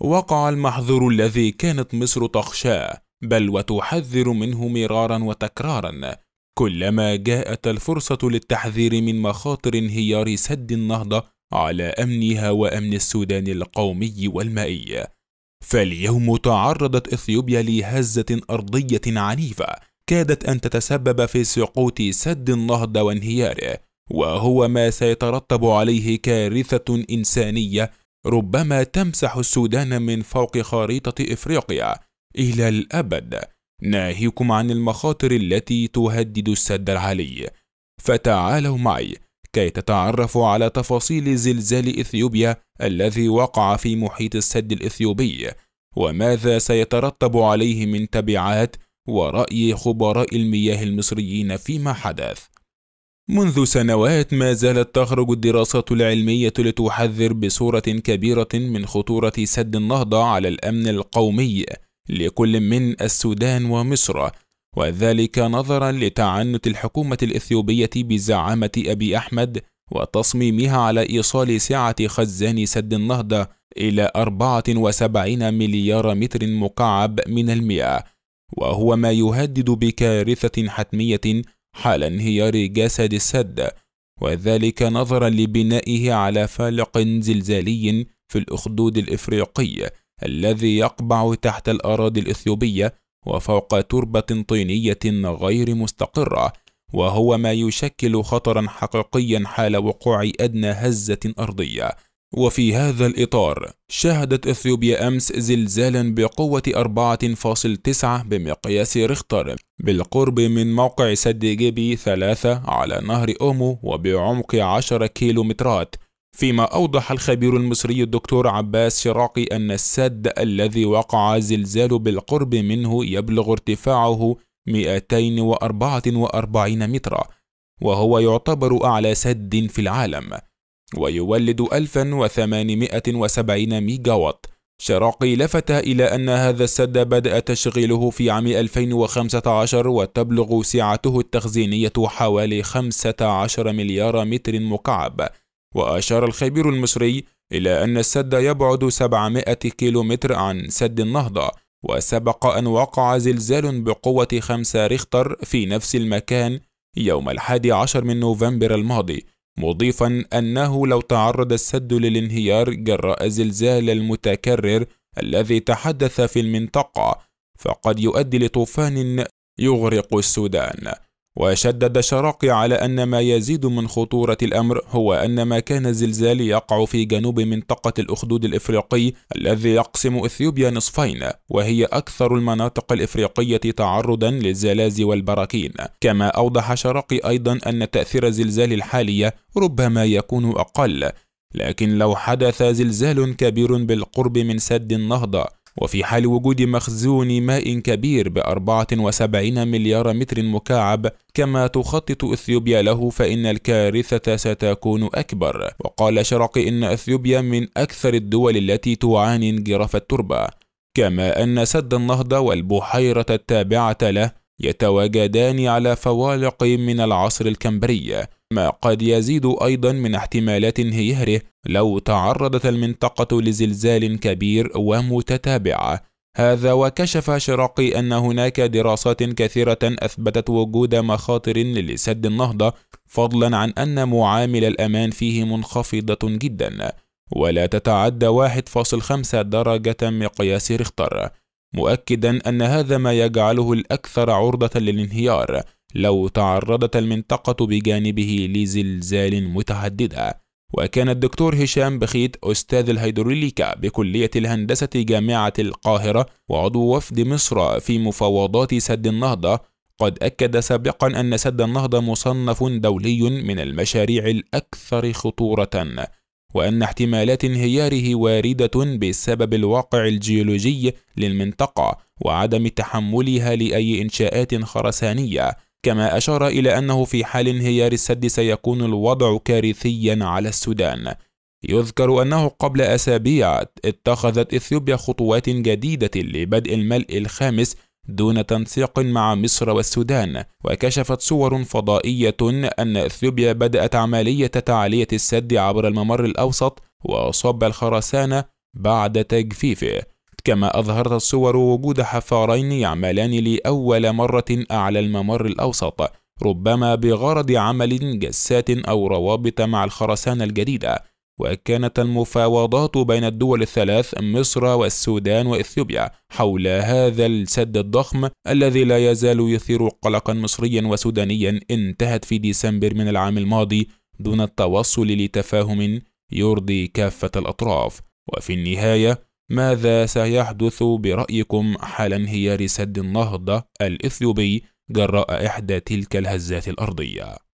وقع المحظور الذي كانت مصر تخشاه بل وتحذر منه مرارا وتكرارا كلما جاءت الفرصة للتحذير من مخاطر انهيار سد النهضة على أمنها وأمن السودان القومي والمائي فاليوم تعرضت إثيوبيا لهزة أرضية عنيفة كادت أن تتسبب في سقوط سد النهضة وانهياره وهو ما سيترتب عليه كارثة إنسانية ربما تمسح السودان من فوق خريطة إفريقيا إلى الأبد ناهيكم عن المخاطر التي تهدد السد العالي فتعالوا معي كي تتعرفوا على تفاصيل زلزال إثيوبيا الذي وقع في محيط السد الإثيوبي وماذا سيترتب عليه من تبعات ورأي خبراء المياه المصريين فيما حدث منذ سنوات ما زالت تخرج الدراسات العلمية لتحذر بصورة كبيرة من خطورة سد النهضة على الأمن القومي لكل من السودان ومصر وذلك نظرا لتعنت الحكومة الإثيوبية بزعامة أبي أحمد وتصميمها على إيصال سعة خزان سد النهضة إلى 74 مليار متر مكعب من المياه وهو ما يهدد بكارثة حتمية حال انهيار جسد السد وذلك نظرا لبنائه على فالق زلزالي في الأخدود الإفريقي الذي يقبع تحت الأراضي الإثيوبية وفوق تربة طينية غير مستقرة وهو ما يشكل خطرا حقيقيا حال وقوع أدنى هزة أرضية وفي هذا الإطار شهدت إثيوبيا أمس زلزالا بقوة 4.9 بمقياس ريختر بالقرب من موقع سد جيبي 3 على نهر أومو وبعمق 10 كيلومترات فيما أوضح الخبير المصري الدكتور عباس شراقي أن السد الذي وقع زلزال بالقرب منه يبلغ ارتفاعه 244 مترا وهو يعتبر أعلى سد في العالم ويولد 1870 ميجاوات شراقي لفت إلى أن هذا السد بدأ تشغيله في عام 2015 وتبلغ سعته التخزينية حوالي 15 مليار متر مكعب وأشار الخبير المصري إلى أن السد يبعد 700 كيلومتر عن سد النهضة وسبق أن وقع زلزال بقوة 5 ريختر في نفس المكان يوم الحادي عشر من نوفمبر الماضي مضيفا أنه لو تعرض السد للانهيار جراء الزلزال المتكرر الذي تحدث في المنطقة فقد يؤدي لطوفان يغرق السودان وشدد شراقي على أن ما يزيد من خطورة الأمر هو أن ما كان الزلزال يقع في جنوب منطقة الأخدود الإفريقي الذي يقسم إثيوبيا نصفين وهي أكثر المناطق الإفريقية تعرضا للزلازل والبراكين كما أوضح شراقي أيضا أن تأثير زلزال الحالية ربما يكون أقل لكن لو حدث زلزال كبير بالقرب من سد النهضة وفي حال وجود مخزون ماء كبير ب 74 مليار متر مكعب كما تخطط أثيوبيا له فإن الكارثة ستكون أكبر وقال شرقي إن أثيوبيا من أكثر الدول التي تعاني انجراف التربة كما أن سد النهضة والبحيرة التابعة له يتواجدان على فوالق من العصر الكمبري ما قد يزيد أيضا من احتمالات انهياره لو تعرضت المنطقة لزلزال كبير ومتتابع هذا وكشف شراقي أن هناك دراسات كثيرة أثبتت وجود مخاطر لسد النهضة فضلا عن أن معامل الأمان فيه منخفضة جدا ولا تتعدى 1.5 درجة مقياس ريختر مؤكدا أن هذا ما يجعله الأكثر عرضة للانهيار لو تعرضت المنطقة بجانبه لزلزال متعددة وكان الدكتور هشام بخيت أستاذ الهيدروليكا بكلية الهندسة جامعة القاهرة وعضو وفد مصر في مفاوضات سد النهضة قد أكد سابقا أن سد النهضة مصنف دولي من المشاريع الأكثر خطورة وأن احتمالات انهياره واردة بسبب الواقع الجيولوجي للمنطقة وعدم تحملها لأي إنشاءات خرسانية كما أشار إلى أنه في حال انهيار السد سيكون الوضع كارثيا على السودان يذكر أنه قبل أسابيع اتخذت إثيوبيا خطوات جديدة لبدء الملء الخامس دون تنسيق مع مصر والسودان وكشفت صور فضائية أن إثيوبيا بدأت عملية تعالية السد عبر الممر الأوسط وصب الخرسانة بعد تجفيفه كما أظهرت الصور وجود حفارين يعملان لأول مرة أعلى الممر الأوسط ربما بغرض عمل جسات أو روابط مع الخرسانة الجديدة وكانت المفاوضات بين الدول الثلاث مصر والسودان وإثيوبيا حول هذا السد الضخم الذي لا يزال يثير قلقا مصريا وسودانيا انتهت في ديسمبر من العام الماضي دون التوصل لتفاهم يرضي كافة الأطراف وفي النهاية ماذا سيحدث برأيكم حال انهيار سد النهضة الإثيوبي جراء إحدى تلك الهزات الأرضية؟